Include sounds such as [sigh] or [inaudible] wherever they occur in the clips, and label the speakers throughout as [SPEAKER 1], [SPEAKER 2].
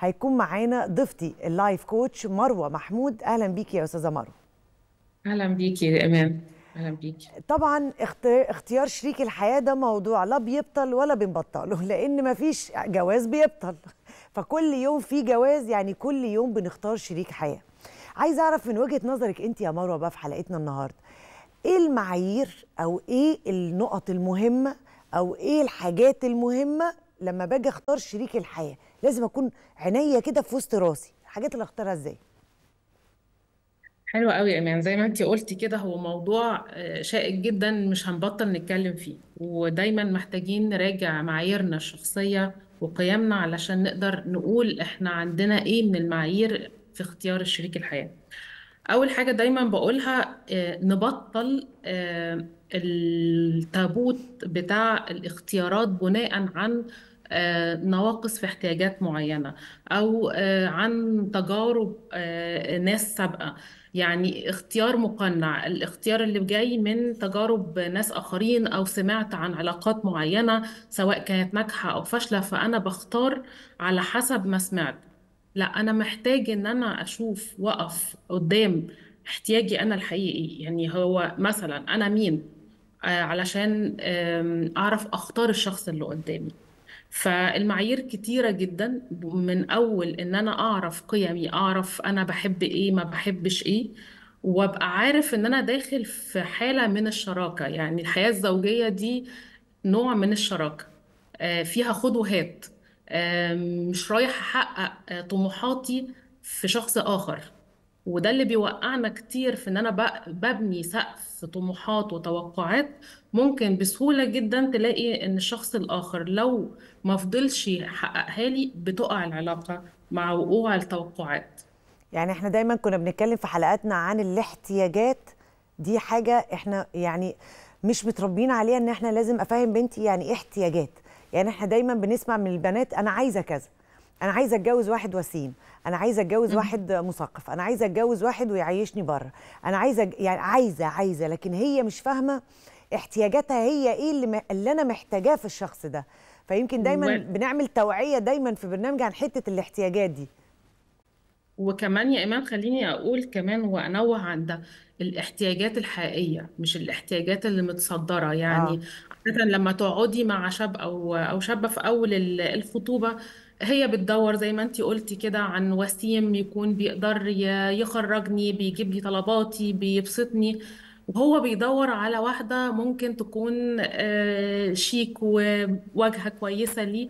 [SPEAKER 1] هيكون معانا ضيفتي اللايف كوتش مروه محمود اهلا بيكي يا استاذه مروه
[SPEAKER 2] اهلا بيكي يا امام اهلا
[SPEAKER 1] طبعا اختيار شريك الحياه ده موضوع لا بيبطل ولا بنبطله لان ما فيش جواز بيبطل فكل يوم في جواز يعني كل يوم بنختار شريك حياه عايز اعرف من وجهه نظرك انت يا مروه بقى في حلقتنا النهارده ايه المعايير او ايه النقط المهمه او ايه الحاجات المهمه لما باجي اختار شريك الحياه لازم اكون عينيا كده في وسط راسي الحاجات اللي اختارها ازاي
[SPEAKER 2] حلوة قوي يا ايمان زي ما انت قلتي كده هو موضوع آه، شائك جدا مش هنبطل نتكلم فيه ودايما محتاجين نراجع معاييرنا الشخصيه وقيمنا علشان نقدر نقول احنا عندنا ايه من المعايير في اختيار الشريك الحياه اول حاجه دايما بقولها آه، نبطل آه، التابوت بتاع الاختيارات بناء عن آه، نواقص في احتياجات معينة أو آه، عن تجارب آه، ناس سابقة يعني اختيار مقنع الاختيار اللي جاي من تجارب ناس آخرين أو سمعت عن علاقات معينة سواء كانت ناجحة أو فاشلة فأنا بختار على حسب ما سمعت لا أنا محتاج إن أنا أشوف وقف قدام احتياجي أنا الحقيقي يعني هو مثلا أنا مين علشان أعرف أختار الشخص اللي قدامي فالمعايير كتيرة جدا من أول إن أنا أعرف قيمي أعرف أنا بحب إيه ما بحبش إيه وابقى عارف إن أنا داخل في حالة من الشراكة يعني الحياة الزوجية دي نوع من الشراكة آه، فيها خد وهات آه، مش رايح أحقق آه، طموحاتي في شخص آخر وده اللي بيوقعنا كتير في ان انا ببني سقف طموحات وتوقعات ممكن بسهولة جدا تلاقي ان الشخص الاخر لو ما فضلش يحققها لي بتقع العلاقة مع وقوع التوقعات
[SPEAKER 1] يعني احنا دايما كنا بنتكلم في حلقاتنا عن الاحتياجات دي حاجة احنا يعني مش متربيين عليها ان احنا لازم افهم بنتي يعني ايه احتياجات يعني احنا دايما بنسمع من البنات انا عايزة كذا انا عايزه اتجوز واحد وسيم انا عايزه اتجوز واحد مثقف انا عايزه اتجوز واحد ويعيشني بره انا عايزه يعني عايزه عايزه لكن هي مش فاهمه احتياجاتها هي ايه اللي, اللي انا محتاجاه في الشخص ده فيمكن دايما بنعمل توعيه دايما في برنامج عن حته الاحتياجات دي
[SPEAKER 2] وكمان يا إيمان خليني أقول كمان وأنوه عن ده الاحتياجات الحقيقية مش الاحتياجات اللي متصدرة يعني آه. عادة لما تقعدي مع شاب أو أو شابة في أول الخطوبة هي بتدور زي ما انت قلتي كده عن وسيم يكون بيقدر يخرجني بيجيب لي طلباتي بيبسطني وهو بيدور على واحدة ممكن تكون آه، شيك وواجهة كويسة ليه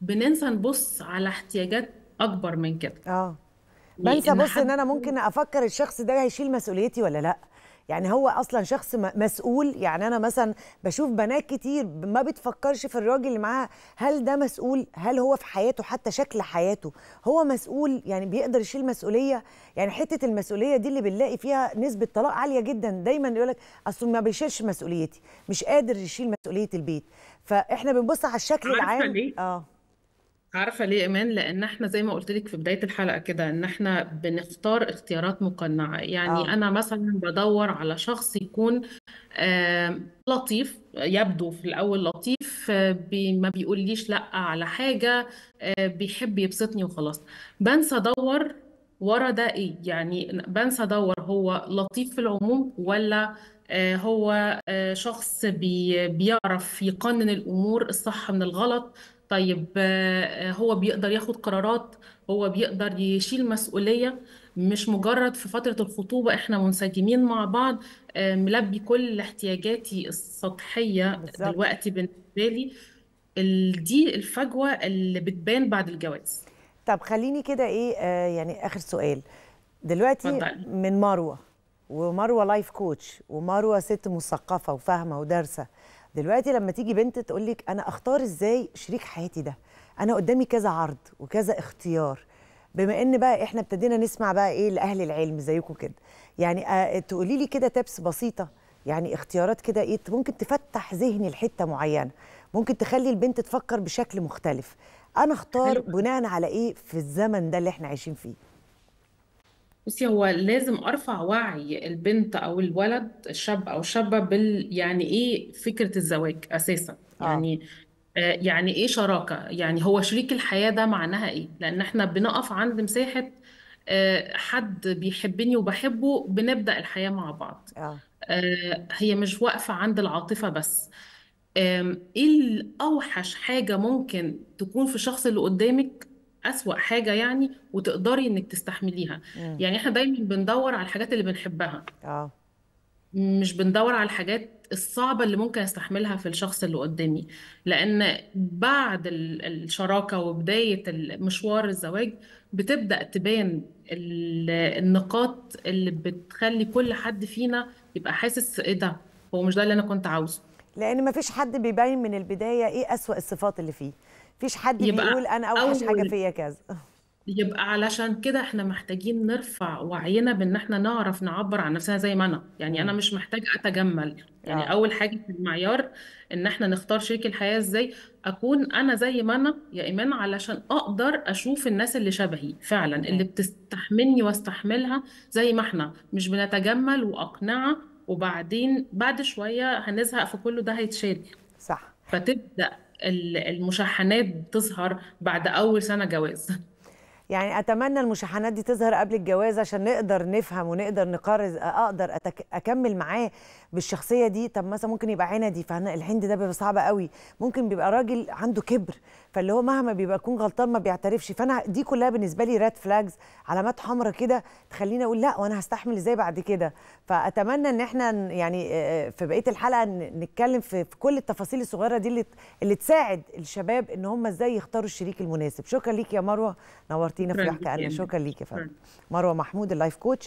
[SPEAKER 2] بننسى نبص على احتياجات أكبر من كده اه
[SPEAKER 1] بنسى بص ان انا ممكن افكر الشخص ده هيشيل مسؤوليتي ولا لا يعني هو اصلا شخص مسؤول يعني انا مثلا بشوف بنات كتير ما بتفكرش في الراجل اللي معاها هل ده مسؤول هل هو في حياته حتى شكل حياته هو مسؤول يعني بيقدر يشيل مسؤوليه يعني حته المسؤوليه دي اللي بنلاقي فيها نسبه طلاق عاليه جدا دايما يقول لك اصل ما بيشيلش مسؤوليتي مش قادر يشيل مسؤوليه البيت فاحنا بنبص على الشكل العام اه
[SPEAKER 2] عارفة ليه إيمان؟ لأن إحنا زي ما قلت لك في بداية الحلقة كده إن إحنا بنختار اختيارات مقنعة، يعني اه أنا مثلا بدور على شخص يكون آه، لطيف يبدو في الأول لطيف آه، بي ما بيقوليش لأ على حاجة آه، بيحب يبسطني وخلاص بنسى أدور ورا ده إيه يعني بنسى أدور هو لطيف في العموم ولا آه، هو آه، شخص بيعرف يقنن الأمور الصح من الغلط طيب آه، هو بيقدر ياخد قرارات هو بيقدر يشيل مسؤولية مش مجرد في فترة الخطوبة احنا منسجمين مع بعض آه، ملبي كل احتياجاتي السطحية بالظبط دلوقتي بالنسبة لي دي الفجوة اللي بتبان بعد الجواز
[SPEAKER 1] طب خليني كده ايه آه يعني اخر سؤال دلوقتي اتفضلي من مروه ومروه لايف كوتش ومروه ست مثقفه وفاهمه ودارسه دلوقتي لما تيجي بنت تقول لك انا اختار ازاي شريك حياتي ده انا قدامي كذا عرض وكذا اختيار بما ان بقى احنا ابتدينا نسمع بقى ايه لاهل العلم زيكم كده يعني آه، تقولي لي كده تبس بسيطه يعني اختيارات كده ايه ممكن تفتح ذهني لحته معينه ممكن تخلي البنت تفكر بشكل مختلف انا اختار بناء على ايه في الزمن ده اللي احنا عايشين فيه
[SPEAKER 2] بصي هو لازم ارفع وعي البنت او الولد الشاب او الشابه بال يعني ايه فكره الزواج اساسا اه يعني آه، يعني ايه شراكه يعني هو شريك الحياه ده معناها ايه لان احنا بنقف عند مساحه آه، حد بيحبني وبحبه بنبدا الحياه مع بعض اه آه، هي مش واقفه عند العاطفه بس ايه الاوحش حاجه ممكن تكون في الشخص اللي قدامك أسوأ حاجة يعني وتقدري إنك تستحمليها مم. يعني إحنا دايما بندور على الحاجات اللي بنحبها آه. مش بندور على الحاجات الصعبة اللي ممكن استحملها في الشخص اللي قدامي لأن بعد الشراكة وبداية مشوار الزواج بتبدأ تبان النقاط اللي بتخلي كل حد فينا يبقى حاسس إيه ده هو مش ده اللي
[SPEAKER 1] أنا كنت عاوزه لأن مفيش حد بيبين من البداية إيه أسوأ الصفات اللي فيه فيش حد يبقى بيقول انا اوحش حاجه فيا كذا [laughs]
[SPEAKER 2] يبقى علشان كده احنا محتاجين نرفع وعينا بان احنا نعرف نعبر عن نفسنا زي ما انا يعني انا مش محتاج اتجمل يعني آه. اول حاجه في المعيار ان احنا نختار شريك الحياه ازاي اكون انا زي ما انا يا ايمان علشان اقدر اشوف الناس اللي شبهي فعلا آه. اللي بتستحملني واستحملها زي ما احنا مش بنتجمل واقنعه وبعدين بعد شويه هنزهق في كله ده هيتشال صح فتبدا المشاحنات تظهر بعد اول سنه جواز
[SPEAKER 1] يعني اتمنى المشاحنات دي تظهر قبل الجواز عشان نقدر نفهم ونقدر نقارن اقدر أتك... اكمل معاه بالشخصيه دي طب مثلا ممكن يبقى عندي فانا الهند ده بيبقى صعب قوي ممكن بيبقى راجل عنده كبر فاللي هو مهما بيبقى يكون غلطان ما بيعترفش فانا دي كلها بالنسبه لي ريد فلاجز علامات حمراء كده تخليني اقول لا وانا هستحمل ازاي بعد كده فاتمنى ان احنا يعني في بقيه الحلقه نتكلم في كل التفاصيل الصغيره دي اللي اللي تساعد الشباب ان هم ازاي يختاروا الشريك المناسب شكرا ليك يا مروه نورتينا في الحكايه شكرا ليك يا فندم مروه محمود اللايف كوتش